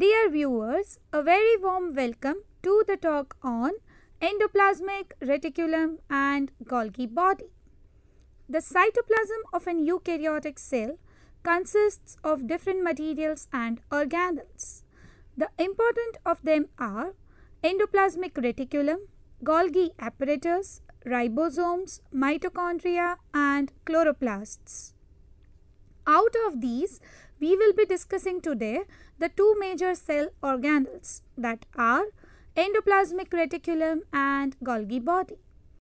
Dear viewers, a very warm welcome to the talk on endoplasmic reticulum and Golgi body. The cytoplasm of an eukaryotic cell consists of different materials and organelles. The important of them are endoplasmic reticulum, Golgi apparatus, ribosomes, mitochondria and chloroplasts. Out of these, we will be discussing today the two major cell organelles that are endoplasmic reticulum and Golgi body.